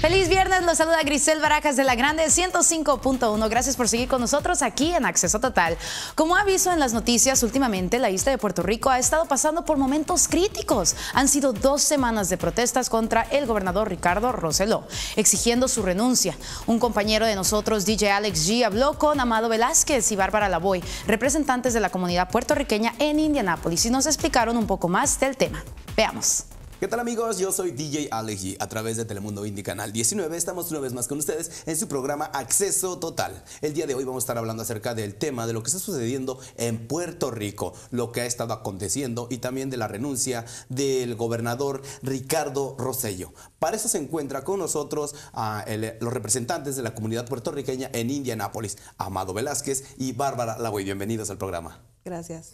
Feliz viernes, los saluda Grisel Barajas de la Grande 105.1. Gracias por seguir con nosotros aquí en Acceso Total. Como aviso en las noticias, últimamente la isla de Puerto Rico ha estado pasando por momentos críticos. Han sido dos semanas de protestas contra el gobernador Ricardo Roseló, exigiendo su renuncia. Un compañero de nosotros, DJ Alex G, habló con Amado Velázquez y Bárbara Lavoy, representantes de la comunidad puertorriqueña en Indianápolis, y nos explicaron un poco más del tema. Veamos. ¿Qué tal amigos? Yo soy DJ Aleji. A través de Telemundo Indie Canal 19 estamos una vez más con ustedes en su programa Acceso Total. El día de hoy vamos a estar hablando acerca del tema de lo que está sucediendo en Puerto Rico, lo que ha estado aconteciendo y también de la renuncia del gobernador Ricardo Rosello. Para eso se encuentra con nosotros a los representantes de la comunidad puertorriqueña en Indianápolis, Amado Velázquez y Bárbara Lagüey. Bienvenidos al programa. Gracias.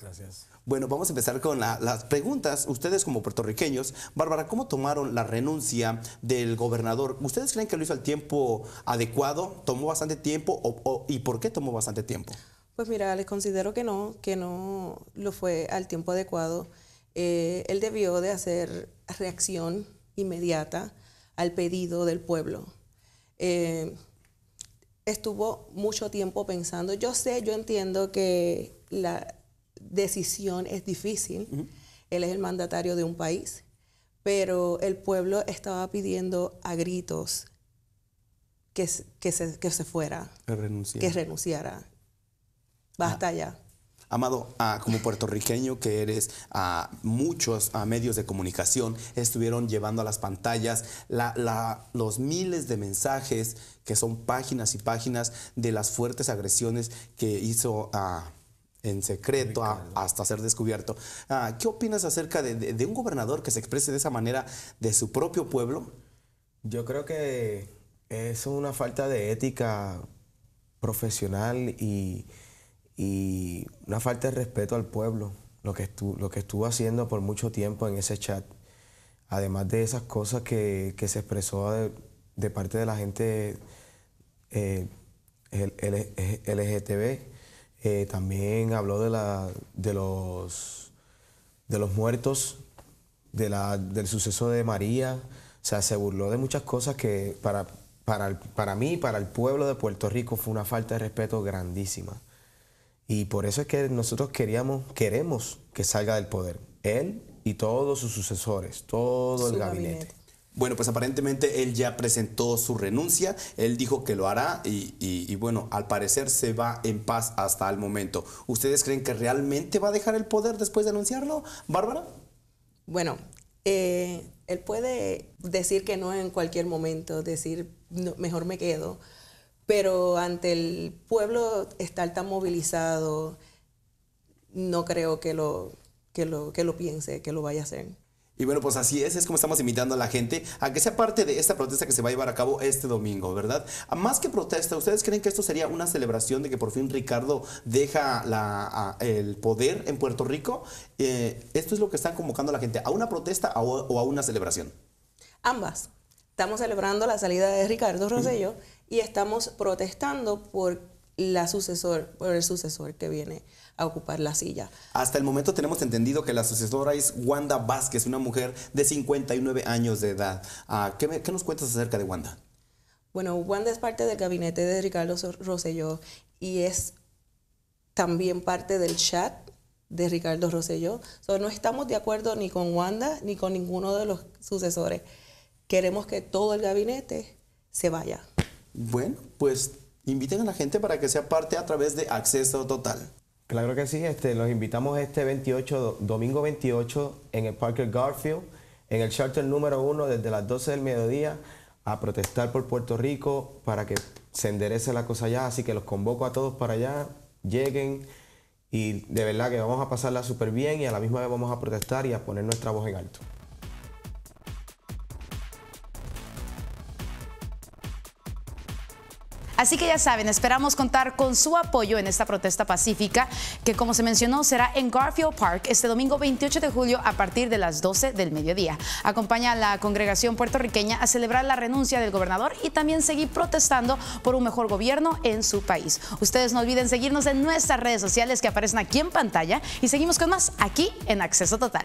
Bueno, vamos a empezar con las preguntas. Ustedes como puertorriqueños, Bárbara, ¿cómo tomaron la renuncia del gobernador? ¿Ustedes creen que lo hizo al tiempo adecuado? ¿Tomó bastante tiempo? ¿Y por qué tomó bastante tiempo? Pues mira, les considero que no, que no lo fue al tiempo adecuado. Eh, él debió de hacer reacción inmediata al pedido del pueblo. Eh, estuvo mucho tiempo pensando. Yo sé, yo entiendo que la, decisión es difícil. Él es el mandatario de un país, pero el pueblo estaba pidiendo a gritos que, que, se, que se, fuera, que renunciara. Basta ah. ya. Amado, ah, como puertorriqueño que eres, a ah, muchos a medios de comunicación estuvieron llevando a las pantallas los miles de mensajes que son páginas y páginas de las fuertes agresiones que hizo a en secreto hasta ser descubierto. Ah, ¿Qué opinas acerca de, un gobernador que se exprese de esa manera de su propio pueblo? Yo creo que es una falta de ética profesional y, una falta de respeto al pueblo, lo que, estuvo haciendo por mucho tiempo en ese chat. Además de esas cosas que, se expresó de, parte de la gente eh, LGTB, eh, también habló de, la, de, los, de los muertos, de la, del suceso de María. O sea, se burló de muchas cosas que para, para, y para mí, para el pueblo de Puerto Rico, fue una falta de respeto grandísima. Y por eso es que nosotros queríamos, queremos que salga del poder. Él y todos sus sucesores, todo el gabinete. Bueno, pues aparentemente él ya presentó su renuncia, él dijo que lo hará y, bueno, al parecer se va en paz hasta el momento. ¿Ustedes creen que realmente va a dejar el poder después de anunciarlo, Bárbara? Bueno, eh, él puede decir que no en cualquier momento, decir mejor me quedo, pero ante el pueblo estar tan movilizado, no creo que lo, que lo, que lo piense, que lo vaya a hacer. Y bueno, pues así es, es como estamos invitando a la gente a que sea parte de esta protesta que se va a llevar a cabo este domingo, ¿verdad? A más que protesta, ¿ustedes creen que esto sería una celebración de que por fin Ricardo deja el poder en Puerto Rico? Eh, ¿Esto es lo que están convocando a la gente? ¿A una protesta o, a una celebración? Ambas. Estamos celebrando la salida de Ricardo Rosello y estamos protestando por la sucesor, o el sucesor que viene a ocupar la silla. Hasta el momento tenemos entendido que la sucesora es Wanda Vázquez, una mujer de 59 años de edad. Ah, ¿qué, ¿Qué nos cuentas acerca de Wanda? Bueno, Wanda es parte del gabinete de Ricardo Rosselló y es también parte del chat de Ricardo Rosselló. no estamos de acuerdo ni con Wanda ni con ninguno de los sucesores. Queremos que todo el gabinete se vaya. Bueno, pues inviten a la gente para que sea parte a través de Acceso Total. Claro que sí, este, los invitamos este 28, domingo 28, en el Parker Garfield, en el charter número 1, desde las 12 del mediodía, a protestar por Puerto Rico para que se enderece la cosa allá. Así que los convoco a todos para allá, lleguen y de verdad que vamos a pasarla súper bien y a la misma vez vamos a protestar y a poner nuestra voz en alto. Así que ya saben, esperamos contar con su apoyo en esta protesta pacífica que como se mencionó será en Garfield Park este domingo 28 de julio a partir de las 12 del mediodía. Acompaña a la congregación puertorriqueña a celebrar la renuncia del gobernador y también seguir protestando por un mejor gobierno en su país. Ustedes no olviden seguirnos en nuestras redes sociales que aparecen aquí en pantalla y seguimos con más aquí en Acceso Total.